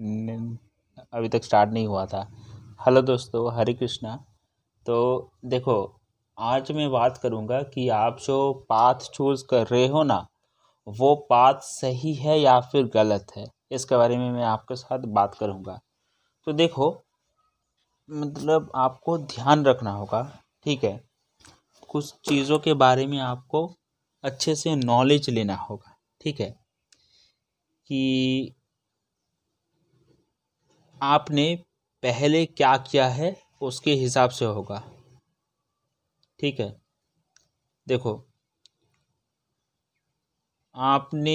अभी तक स्टार्ट नहीं हुआ था हेलो दोस्तों हरे कृष्णा तो देखो आज मैं बात करूँगा कि आप जो पाथ चूज़ कर रहे हो ना वो पाथ सही है या फिर गलत है इसके बारे में मैं आपके साथ बात करूँगा तो देखो मतलब आपको ध्यान रखना होगा ठीक है कुछ चीज़ों के बारे में आपको अच्छे से नॉलेज लेना होगा ठीक है कि आपने पहले क्या किया है उसके हिसाब से होगा ठीक है देखो आपने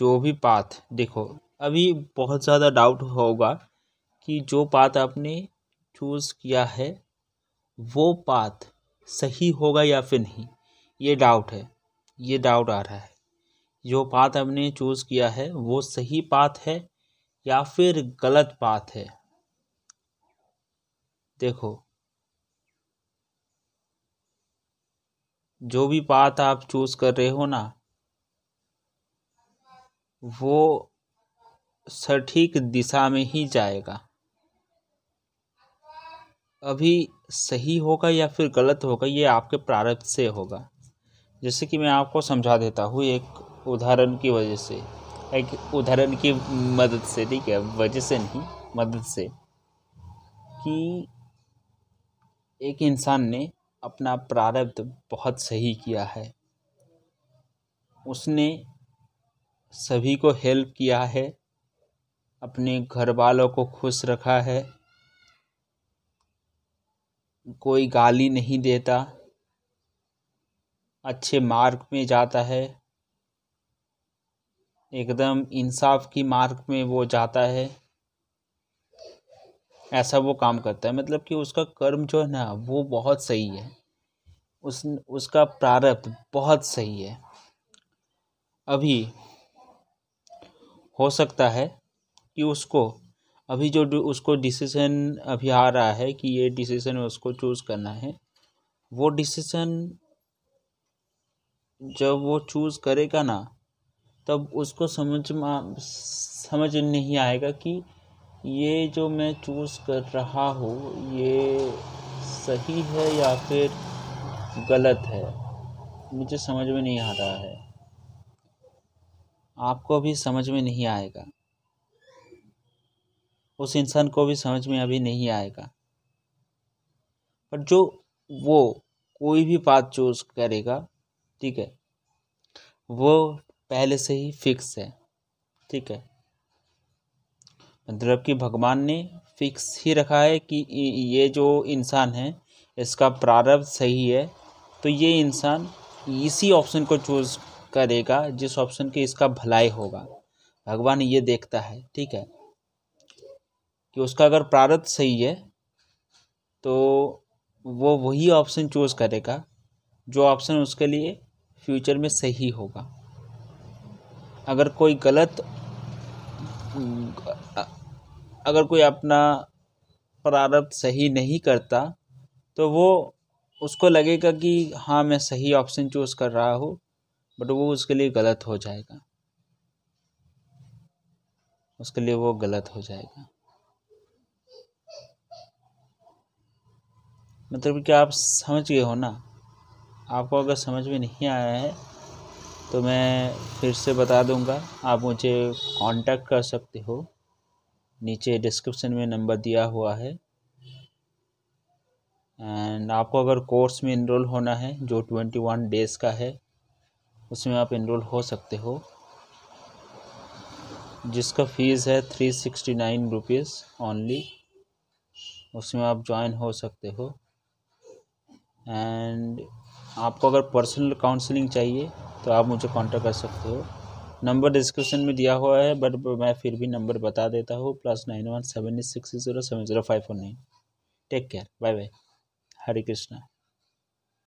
जो भी पाथ देखो अभी बहुत ज़्यादा डाउट होगा कि जो पाथ आपने चूज़ किया है वो पाथ सही होगा या फिर नहीं ये डाउट है ये डाउट आ रहा है जो पाथ आपने चूज़ किया है वो सही पाथ है या फिर गलत बात है देखो जो भी बात आप चूज कर रहे हो ना वो सटीक दिशा में ही जाएगा अभी सही होगा या फिर गलत होगा ये आपके प्रारब्ध से होगा जैसे कि मैं आपको समझा देता हूँ एक उदाहरण की वजह से एक उदाहरण की मदद से ठीक है वजह से नहीं मदद से कि एक इंसान ने अपना प्रारब्ध बहुत सही किया है उसने सभी को हेल्प किया है अपने घर वालों को खुश रखा है कोई गाली नहीं देता अच्छे मार्ग में जाता है एकदम इंसाफ की मार्ग में वो जाता है ऐसा वो काम करता है मतलब कि उसका कर्म जो है ना वो बहुत सही है उस उसका प्रारब्ध बहुत सही है अभी हो सकता है कि उसको अभी जो उसको डिसीजन अभी आ रहा है कि ये डिसीजन उसको चूज़ करना है वो डिसीजन जब वो चूज़ करेगा ना तब उसको समझ में समझ नहीं आएगा कि ये जो मैं चूज़ कर रहा हूँ ये सही है या फिर गलत है मुझे समझ में नहीं आ रहा है आपको भी समझ में नहीं आएगा उस इंसान को भी समझ में अभी नहीं आएगा पर जो वो कोई भी बात चूज करेगा ठीक है वो पहले से ही फिक्स है ठीक है मतलब कि भगवान ने फिक्स ही रखा है कि ये जो इंसान है इसका प्रारब्ध सही है तो ये इंसान इसी ऑप्शन को चूज़ करेगा जिस ऑप्शन के इसका भलाई होगा भगवान ये देखता है ठीक है कि उसका अगर प्रारब्ध सही है तो वो वही ऑप्शन चूज़ करेगा जो ऑप्शन उसके लिए फ्यूचर में सही होगा अगर कोई गलत अगर कोई अपना प्रारब्ध सही नहीं करता तो वो उसको लगेगा कि हाँ मैं सही ऑप्शन चूज़ कर रहा हूँ बट वो उसके लिए गलत हो जाएगा उसके लिए वो गलत हो जाएगा मतलब कि आप समझ गए हो ना आपको अगर समझ में नहीं आया है तो मैं फिर से बता दूंगा आप मुझे कांटेक्ट कर सकते हो नीचे डिस्क्रिप्शन में नंबर दिया हुआ है एंड आपको अगर कोर्स में इनरोल होना है जो ट्वेंटी वन डेज़ का है उसमें आप इनरोल हो सकते हो जिसका फ़ीस है three sixty nine rupees only उसमें आप ज्वाइन हो सकते हो एंड आपको अगर पर्सनल काउंसलिंग चाहिए तो आप मुझे कांटेक्ट कर सकते हो नंबर डिस्क्रिप्शन में दिया हुआ है बट मैं फिर भी नंबर बता देता हूँ plus nine one seven eight six zero seven zero five four nine take care bye bye Hare Krishna